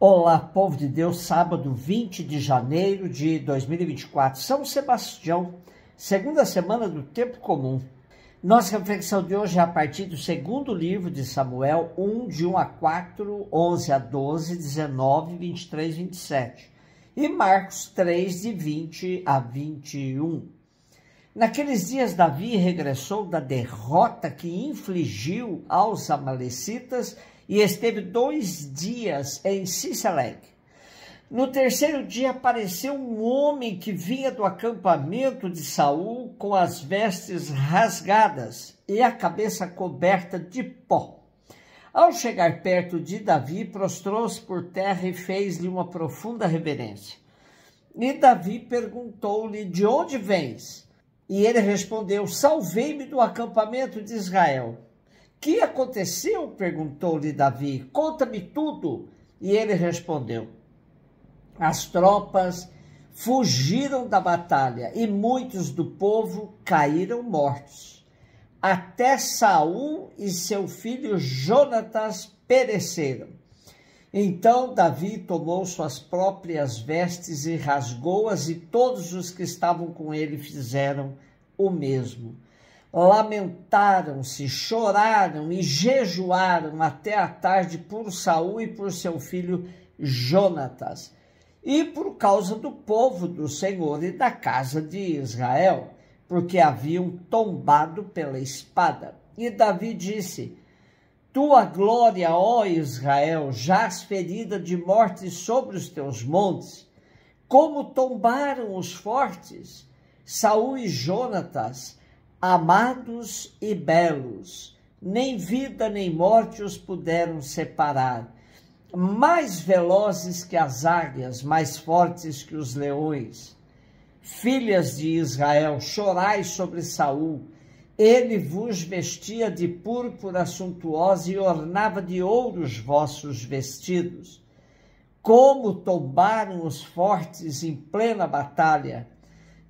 Olá, povo de Deus, sábado 20 de janeiro de 2024, São Sebastião, segunda semana do tempo comum. Nossa reflexão de hoje é a partir do segundo livro de Samuel, 1, de 1 a 4, 11 a 12, 19, 23, 27, e Marcos 3, de 20 a 21. Naqueles dias, Davi regressou da derrota que infligiu aos amalecitas e esteve dois dias em Sisalec. No terceiro dia apareceu um homem que vinha do acampamento de Saul com as vestes rasgadas e a cabeça coberta de pó. Ao chegar perto de Davi, prostrou-se por terra e fez-lhe uma profunda reverência. E Davi perguntou-lhe: De onde vens? E ele respondeu: Salvei-me do acampamento de Israel que aconteceu? perguntou-lhe Davi. Conta-me tudo. E ele respondeu: As tropas fugiram da batalha e muitos do povo caíram mortos. Até Saul e seu filho Jonatas pereceram. Então Davi tomou suas próprias vestes e rasgou-as, e todos os que estavam com ele fizeram o mesmo lamentaram-se, choraram e jejuaram até a tarde por Saul e por seu filho Jonatas, e por causa do povo do Senhor e da casa de Israel, porque haviam tombado pela espada. E Davi disse: Tua glória, ó Israel, jaz ferida de morte sobre os teus montes, como tombaram os fortes, Saul e Jonatas, amados e belos, nem vida nem morte os puderam separar. Mais velozes que as águias, mais fortes que os leões. Filhas de Israel, chorai sobre Saul. Ele vos vestia de púrpura suntuosa e ornava de ouro os vossos vestidos. Como tombaram os fortes em plena batalha!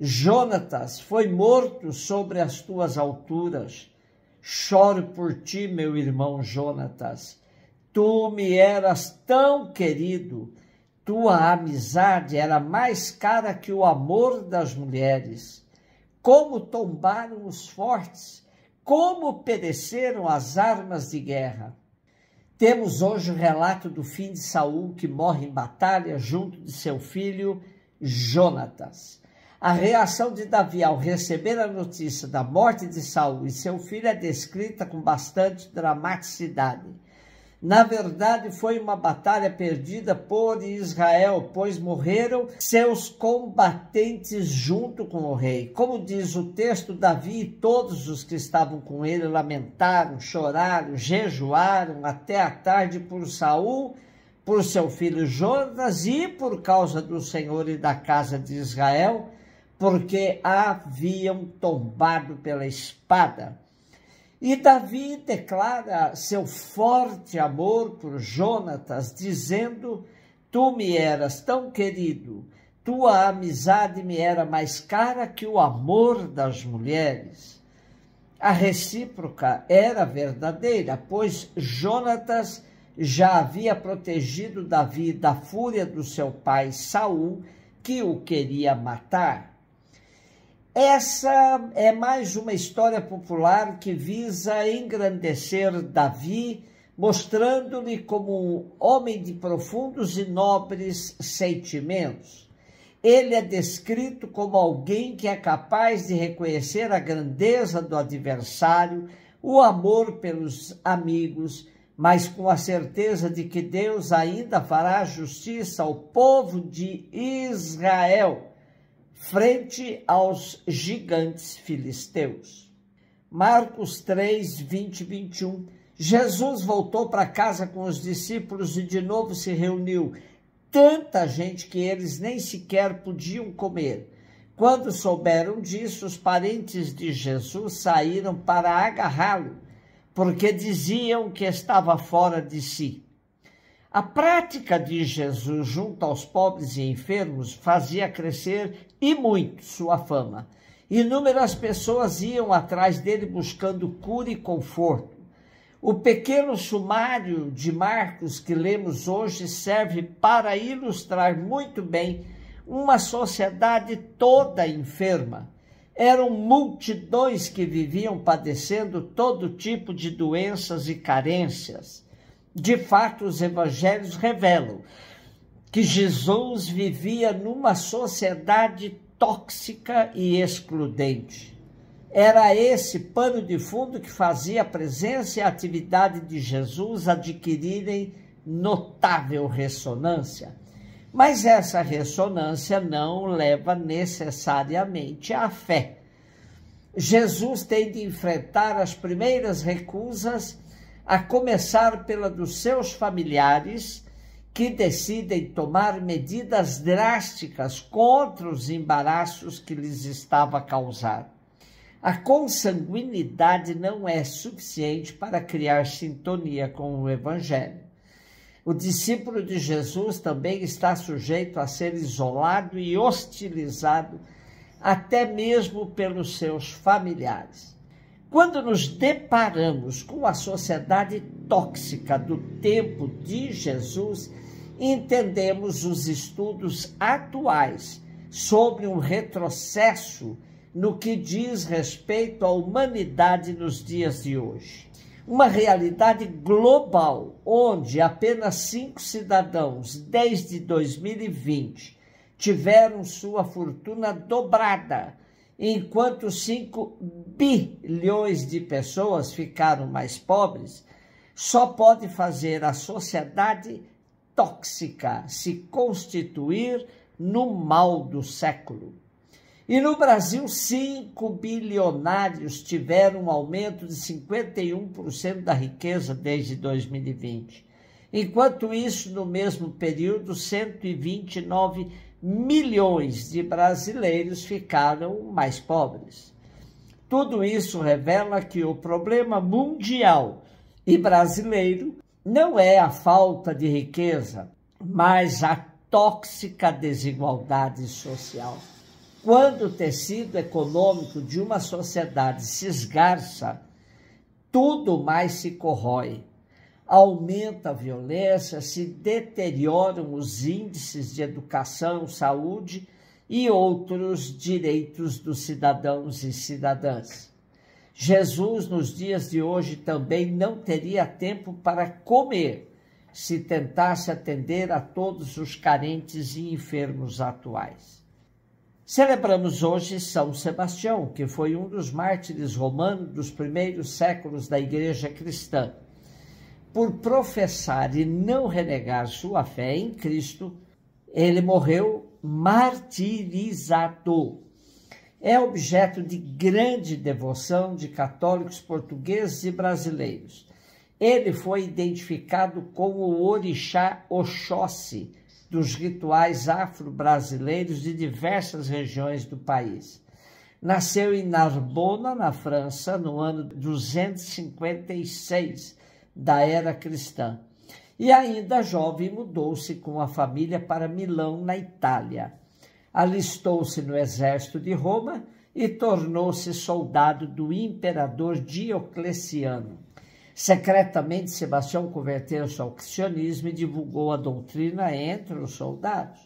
Jonatas foi morto sobre as tuas alturas. Choro por ti, meu irmão Jonatas. Tu me eras tão querido. Tua amizade era mais cara que o amor das mulheres. Como tombaram os fortes, como pereceram as armas de guerra. Temos hoje o relato do fim de Saul, que morre em batalha junto de seu filho Jonatas. A reação de Davi ao receber a notícia da morte de Saul e seu filho é descrita com bastante dramaticidade. Na verdade, foi uma batalha perdida por Israel, pois morreram seus combatentes junto com o rei. Como diz o texto, Davi e todos os que estavam com ele lamentaram, choraram, jejuaram até a tarde por Saul, por seu filho Jonas e por causa do Senhor e da casa de Israel porque haviam tombado pela espada. E Davi declara seu forte amor por Jonatas, dizendo: Tu me eras tão querido, tua amizade me era mais cara que o amor das mulheres. A recíproca era verdadeira, pois Jonatas já havia protegido Davi da fúria do seu pai Saul, que o queria matar. Essa é mais uma história popular que visa engrandecer Davi, mostrando-lhe como um homem de profundos e nobres sentimentos. Ele é descrito como alguém que é capaz de reconhecer a grandeza do adversário, o amor pelos amigos, mas com a certeza de que Deus ainda fará justiça ao povo de Israel frente aos gigantes filisteus. Marcos 3, 20 e 21. Jesus voltou para casa com os discípulos e de novo se reuniu. Tanta gente que eles nem sequer podiam comer. Quando souberam disso, os parentes de Jesus saíram para agarrá-lo, porque diziam que estava fora de si. A prática de Jesus junto aos pobres e enfermos fazia crescer e muito sua fama. Inúmeras pessoas iam atrás dele buscando cura e conforto. O pequeno sumário de Marcos que lemos hoje serve para ilustrar muito bem uma sociedade toda enferma. Eram multidões que viviam padecendo todo tipo de doenças e carências. De fato, os evangelhos revelam que Jesus vivia numa sociedade tóxica e excludente. Era esse pano de fundo que fazia a presença e a atividade de Jesus adquirirem notável ressonância. Mas essa ressonância não leva necessariamente à fé. Jesus tem de enfrentar as primeiras recusas a começar pela dos seus familiares, que decidem tomar medidas drásticas contra os embaraços que lhes estava a causar. A consanguinidade não é suficiente para criar sintonia com o Evangelho. O discípulo de Jesus também está sujeito a ser isolado e hostilizado, até mesmo pelos seus familiares. Quando nos deparamos com a sociedade tóxica do tempo de Jesus, entendemos os estudos atuais sobre um retrocesso no que diz respeito à humanidade nos dias de hoje. Uma realidade global onde apenas cinco cidadãos, desde 2020, tiveram sua fortuna dobrada enquanto 5 bilhões de pessoas ficaram mais pobres, só pode fazer a sociedade tóxica se constituir no mal do século. E no Brasil, cinco bilionários tiveram um aumento de 51% da riqueza desde 2020. Enquanto isso, no mesmo período, 129 milhões de brasileiros ficaram mais pobres. Tudo isso revela que o problema mundial e brasileiro não é a falta de riqueza, mas a tóxica desigualdade social. Quando o tecido econômico de uma sociedade se esgarça, tudo mais se corrói aumenta a violência, se deterioram os índices de educação, saúde e outros direitos dos cidadãos e cidadãs. Jesus, nos dias de hoje, também não teria tempo para comer se tentasse atender a todos os carentes e enfermos atuais. Celebramos hoje São Sebastião, que foi um dos mártires romanos dos primeiros séculos da Igreja Cristã por professar e não renegar sua fé em Cristo, ele morreu martirizado. É objeto de grande devoção de católicos portugueses e brasileiros. Ele foi identificado como o orixá Oxóssi dos rituais afro-brasileiros de diversas regiões do país. Nasceu em Narbona, na França, no ano 256 da era cristã. E ainda jovem, mudou-se com a família para Milão, na Itália. Alistou-se no exército de Roma e tornou-se soldado do imperador Diocleciano. Secretamente, Sebastião converteu-se ao cristianismo e divulgou a doutrina entre os soldados,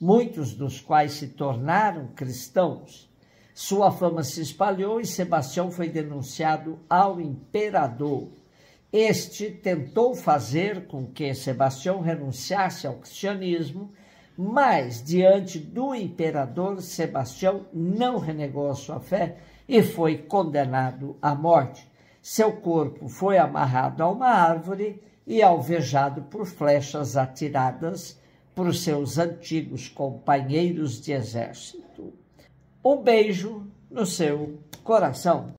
muitos dos quais se tornaram cristãos. Sua fama se espalhou e Sebastião foi denunciado ao imperador. Este tentou fazer com que Sebastião renunciasse ao cristianismo, mas diante do imperador, Sebastião não renegou a sua fé e foi condenado à morte. Seu corpo foi amarrado a uma árvore e alvejado por flechas atiradas por seus antigos companheiros de exército. Um beijo no seu coração.